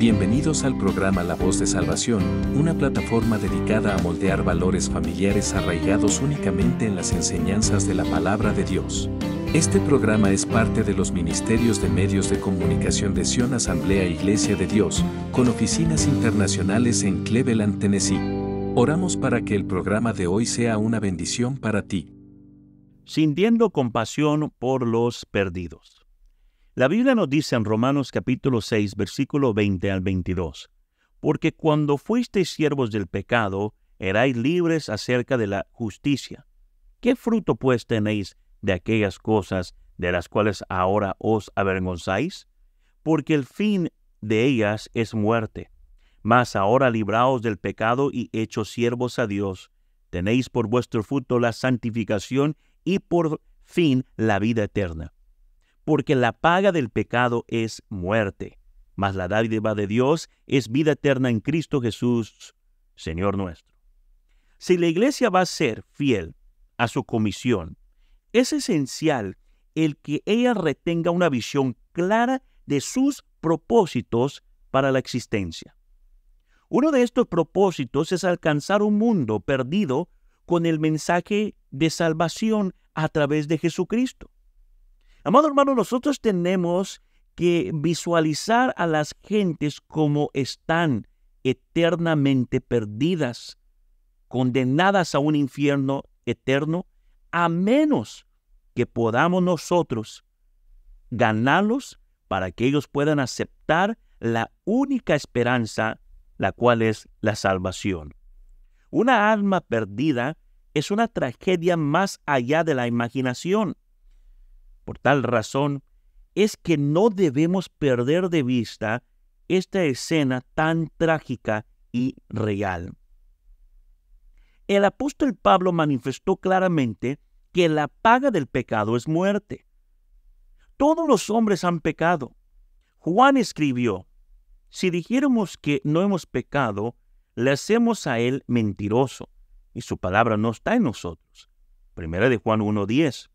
Bienvenidos al programa La Voz de Salvación, una plataforma dedicada a moldear valores familiares arraigados únicamente en las enseñanzas de la palabra de Dios. Este programa es parte de los Ministerios de Medios de Comunicación de Sion Asamblea Iglesia de Dios, con oficinas internacionales en Cleveland, Tennessee. Oramos para que el programa de hoy sea una bendición para ti. Sintiendo compasión por los perdidos. La Biblia nos dice en Romanos capítulo 6, versículo 20 al 22, porque cuando fuisteis siervos del pecado, erais libres acerca de la justicia. ¿Qué fruto pues tenéis de aquellas cosas de las cuales ahora os avergonzáis? Porque el fin de ellas es muerte. Mas ahora libraos del pecado y hechos siervos a Dios. Tenéis por vuestro fruto la santificación y por fin la vida eterna porque la paga del pecado es muerte, mas la dádiva de Dios es vida eterna en Cristo Jesús, Señor nuestro. Si la iglesia va a ser fiel a su comisión, es esencial el que ella retenga una visión clara de sus propósitos para la existencia. Uno de estos propósitos es alcanzar un mundo perdido con el mensaje de salvación a través de Jesucristo. Amado hermano, nosotros tenemos que visualizar a las gentes como están eternamente perdidas, condenadas a un infierno eterno, a menos que podamos nosotros ganarlos para que ellos puedan aceptar la única esperanza, la cual es la salvación. Una alma perdida es una tragedia más allá de la imaginación. Por tal razón, es que no debemos perder de vista esta escena tan trágica y real. El apóstol Pablo manifestó claramente que la paga del pecado es muerte. Todos los hombres han pecado. Juan escribió, si dijéramos que no hemos pecado, le hacemos a él mentiroso, y su palabra no está en nosotros. Primera de Juan 1.10.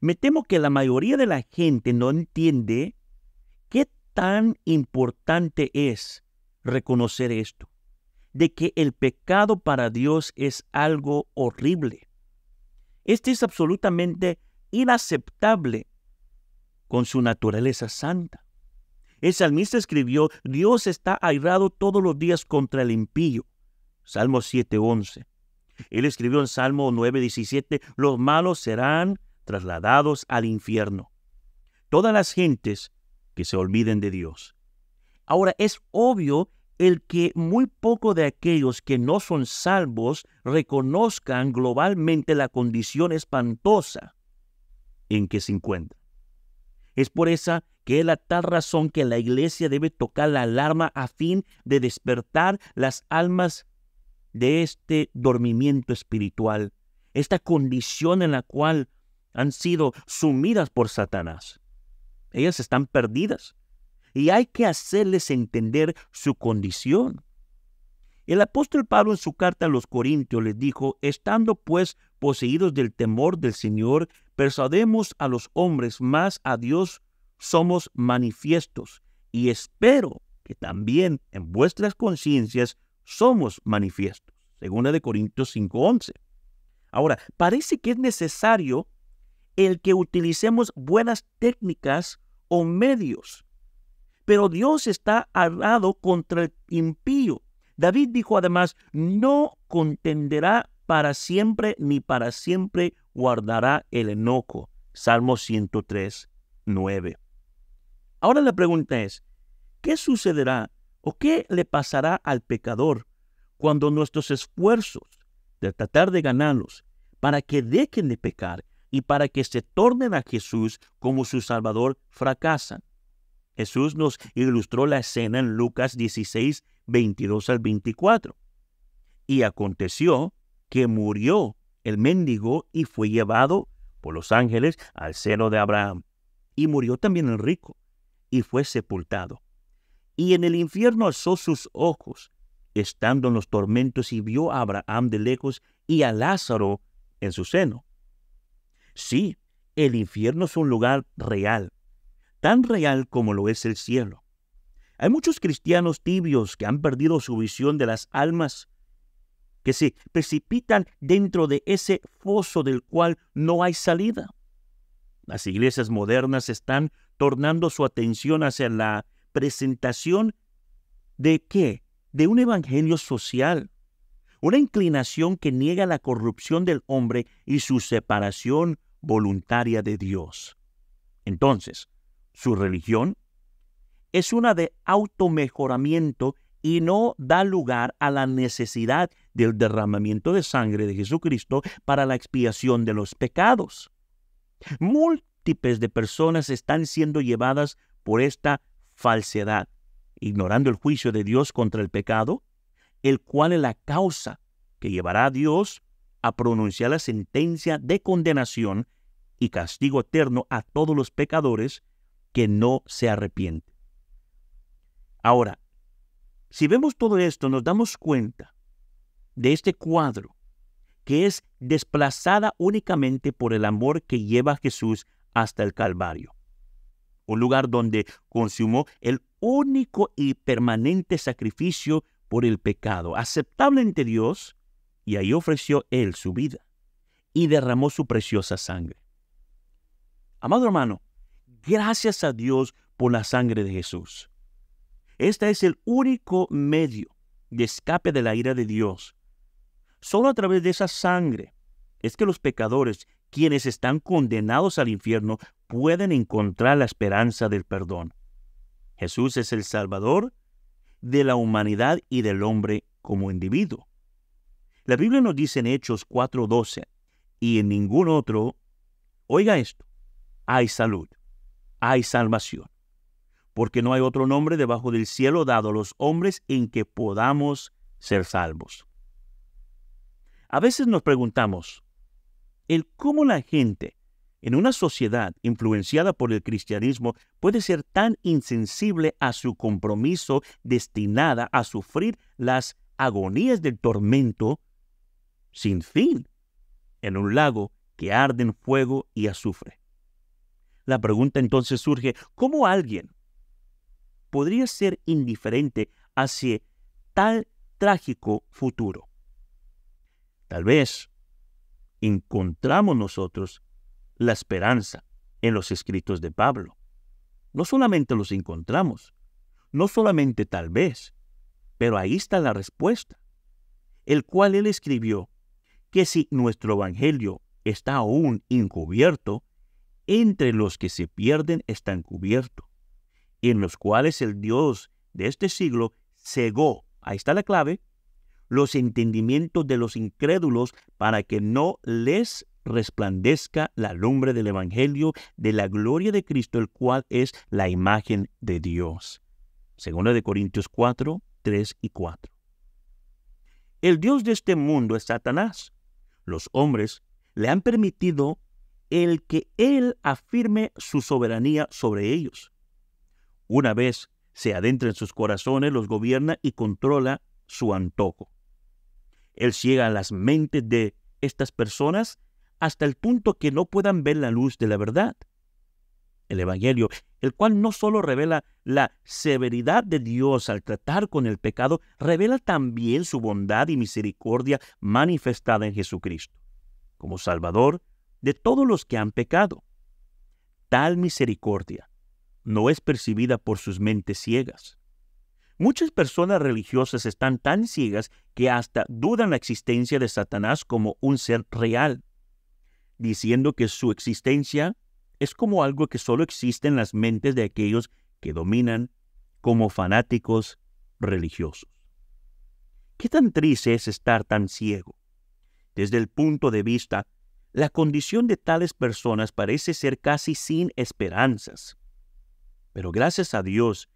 Me temo que la mayoría de la gente no entiende qué tan importante es reconocer esto, de que el pecado para Dios es algo horrible. Este es absolutamente inaceptable con su naturaleza santa. El salmista escribió, Dios está airado todos los días contra el impío. Salmo 7.11. Él escribió en Salmo 9.17, los malos serán trasladados al infierno. Todas las gentes que se olviden de Dios. Ahora es obvio el que muy poco de aquellos que no son salvos reconozcan globalmente la condición espantosa en que se encuentran. Es por esa que es la tal razón que la iglesia debe tocar la alarma a fin de despertar las almas de este dormimiento espiritual, esta condición en la cual han sido sumidas por Satanás. Ellas están perdidas y hay que hacerles entender su condición. El apóstol Pablo en su carta a los Corintios les dijo, estando pues poseídos del temor del Señor, persuademos a los hombres, más a Dios somos manifiestos, y espero que también en vuestras conciencias somos manifiestos. Segunda de Corintios 5:11. Ahora, parece que es necesario el que utilicemos buenas técnicas o medios. Pero Dios está armado contra el impío. David dijo además, no contenderá para siempre ni para siempre guardará el enojo. Salmo 103, 9. Ahora la pregunta es, ¿qué sucederá o qué le pasará al pecador cuando nuestros esfuerzos de tratar de ganarlos para que dejen de pecar y para que se tornen a Jesús como su Salvador fracasan. Jesús nos ilustró la escena en Lucas 16, 22 al 24. Y aconteció que murió el mendigo y fue llevado por los ángeles al seno de Abraham. Y murió también el rico y fue sepultado. Y en el infierno alzó sus ojos, estando en los tormentos, y vio a Abraham de lejos y a Lázaro en su seno. Sí, el infierno es un lugar real, tan real como lo es el cielo. Hay muchos cristianos tibios que han perdido su visión de las almas, que se precipitan dentro de ese foso del cual no hay salida. Las iglesias modernas están tornando su atención hacia la presentación de qué? De un evangelio social, una inclinación que niega la corrupción del hombre y su separación voluntaria de Dios. Entonces, su religión es una de automejoramiento y no da lugar a la necesidad del derramamiento de sangre de Jesucristo para la expiación de los pecados. Múltiples de personas están siendo llevadas por esta falsedad, ignorando el juicio de Dios contra el pecado, el cual es la causa que llevará a Dios a pronunciar la sentencia de condenación y castigo eterno a todos los pecadores que no se arrepienten. Ahora, si vemos todo esto, nos damos cuenta de este cuadro que es desplazada únicamente por el amor que lleva a Jesús hasta el Calvario, un lugar donde consumó el único y permanente sacrificio por el pecado, aceptable ante Dios y ahí ofreció él su vida y derramó su preciosa sangre. Amado hermano, gracias a Dios por la sangre de Jesús. Este es el único medio de escape de la ira de Dios. Solo a través de esa sangre es que los pecadores, quienes están condenados al infierno, pueden encontrar la esperanza del perdón. Jesús es el Salvador de la humanidad y del hombre como individuo. La Biblia nos dice en Hechos 4:12 y en ningún otro, oiga esto, hay salud, hay salvación, porque no hay otro nombre debajo del cielo dado a los hombres en que podamos ser salvos. A veces nos preguntamos, el cómo la gente en una sociedad influenciada por el cristianismo puede ser tan insensible a su compromiso destinada a sufrir las agonías del tormento sin fin en un lago que arde en fuego y azufre. La pregunta entonces surge, ¿cómo alguien podría ser indiferente hacia tal trágico futuro? Tal vez encontramos nosotros la esperanza en los escritos de Pablo. No solamente los encontramos, no solamente tal vez, pero ahí está la respuesta, el cual él escribió que si nuestro Evangelio está aún encubierto, entre los que se pierden está encubierto, en los cuales el Dios de este siglo cegó, ahí está la clave, los entendimientos de los incrédulos para que no les resplandezca la lumbre del Evangelio de la gloria de Cristo, el cual es la imagen de Dios. Segunda de Corintios 4, 3 y 4. El Dios de este mundo es Satanás, los hombres, le han permitido el que Él afirme su soberanía sobre ellos. Una vez se adentra en sus corazones, los gobierna y controla su antojo. Él ciega las mentes de estas personas hasta el punto que no puedan ver la luz de la verdad el Evangelio, el cual no solo revela la severidad de Dios al tratar con el pecado, revela también su bondad y misericordia manifestada en Jesucristo, como Salvador de todos los que han pecado. Tal misericordia no es percibida por sus mentes ciegas. Muchas personas religiosas están tan ciegas que hasta dudan la existencia de Satanás como un ser real, diciendo que su existencia es como algo que solo existe en las mentes de aquellos que dominan como fanáticos religiosos. ¿Qué tan triste es estar tan ciego? Desde el punto de vista, la condición de tales personas parece ser casi sin esperanzas. Pero gracias a Dios,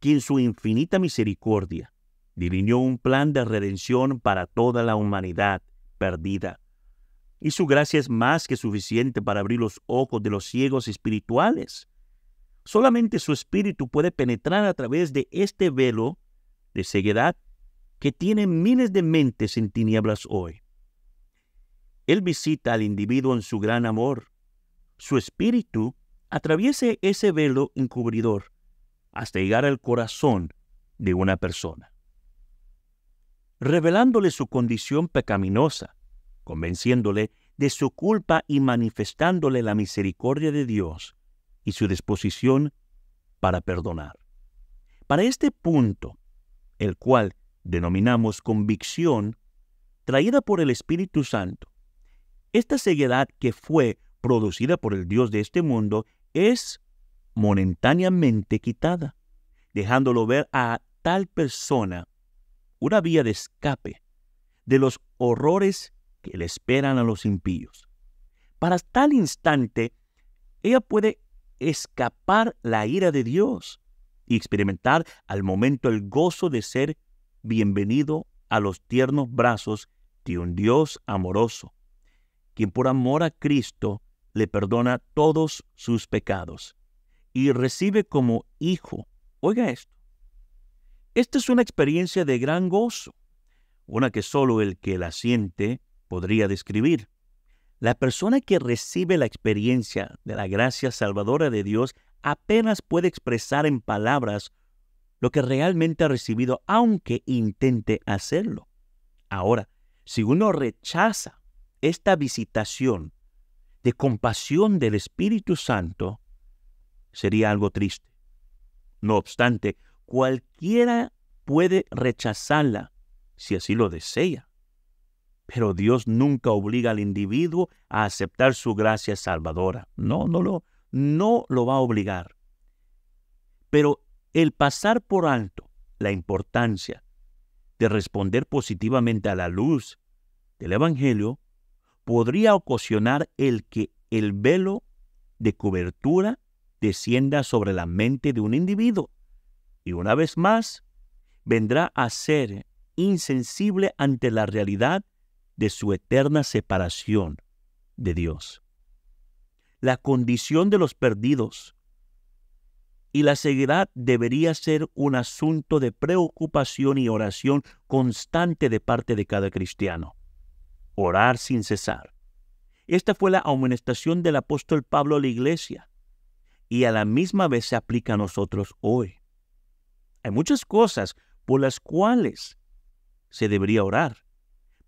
quien su infinita misericordia divinió un plan de redención para toda la humanidad perdida y su gracia es más que suficiente para abrir los ojos de los ciegos espirituales. Solamente su espíritu puede penetrar a través de este velo de ceguedad que tiene miles de mentes en tinieblas hoy. Él visita al individuo en su gran amor. Su espíritu atraviesa ese velo encubridor hasta llegar al corazón de una persona, revelándole su condición pecaminosa convenciéndole de su culpa y manifestándole la misericordia de Dios y su disposición para perdonar. Para este punto, el cual denominamos convicción, traída por el Espíritu Santo, esta ceguedad que fue producida por el Dios de este mundo es momentáneamente quitada, dejándolo ver a tal persona una vía de escape de los horrores que le esperan a los impíos. Para tal instante, ella puede escapar la ira de Dios y experimentar al momento el gozo de ser bienvenido a los tiernos brazos de un Dios amoroso, quien por amor a Cristo le perdona todos sus pecados y recibe como hijo. Oiga esto. Esta es una experiencia de gran gozo, una que solo el que la siente podría describir. La persona que recibe la experiencia de la gracia salvadora de Dios apenas puede expresar en palabras lo que realmente ha recibido, aunque intente hacerlo. Ahora, si uno rechaza esta visitación de compasión del Espíritu Santo, sería algo triste. No obstante, cualquiera puede rechazarla si así lo desea. Pero Dios nunca obliga al individuo a aceptar su gracia salvadora. No, no lo, no lo va a obligar. Pero el pasar por alto la importancia de responder positivamente a la luz del Evangelio podría ocasionar el que el velo de cobertura descienda sobre la mente de un individuo y una vez más vendrá a ser insensible ante la realidad de su eterna separación de Dios. La condición de los perdidos y la ceguedad debería ser un asunto de preocupación y oración constante de parte de cada cristiano. Orar sin cesar. Esta fue la amonestación del apóstol Pablo a la iglesia y a la misma vez se aplica a nosotros hoy. Hay muchas cosas por las cuales se debería orar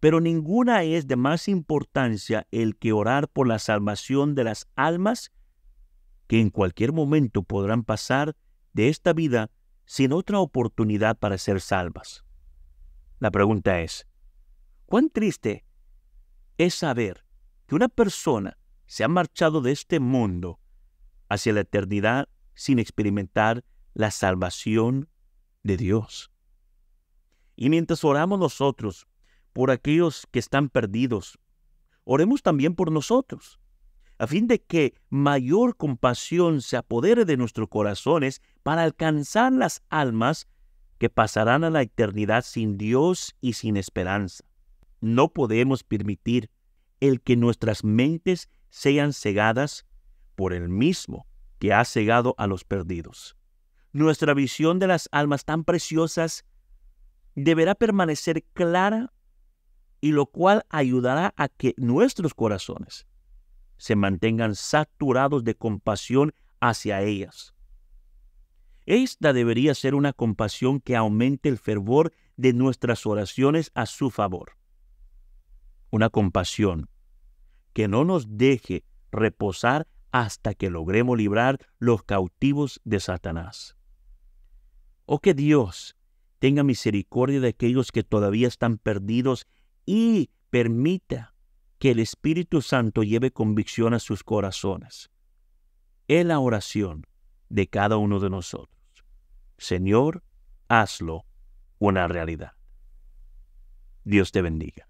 pero ninguna es de más importancia el que orar por la salvación de las almas que en cualquier momento podrán pasar de esta vida sin otra oportunidad para ser salvas. La pregunta es, ¿cuán triste es saber que una persona se ha marchado de este mundo hacia la eternidad sin experimentar la salvación de Dios? Y mientras oramos nosotros por aquellos que están perdidos. Oremos también por nosotros, a fin de que mayor compasión se apodere de nuestros corazones para alcanzar las almas que pasarán a la eternidad sin Dios y sin esperanza. No podemos permitir el que nuestras mentes sean cegadas por el mismo que ha cegado a los perdidos. Nuestra visión de las almas tan preciosas deberá permanecer clara y lo cual ayudará a que nuestros corazones se mantengan saturados de compasión hacia ellas. Esta debería ser una compasión que aumente el fervor de nuestras oraciones a su favor. Una compasión que no nos deje reposar hasta que logremos librar los cautivos de Satanás. Oh, que Dios tenga misericordia de aquellos que todavía están perdidos y permita que el Espíritu Santo lleve convicción a sus corazones. Es la oración de cada uno de nosotros. Señor, hazlo una realidad. Dios te bendiga.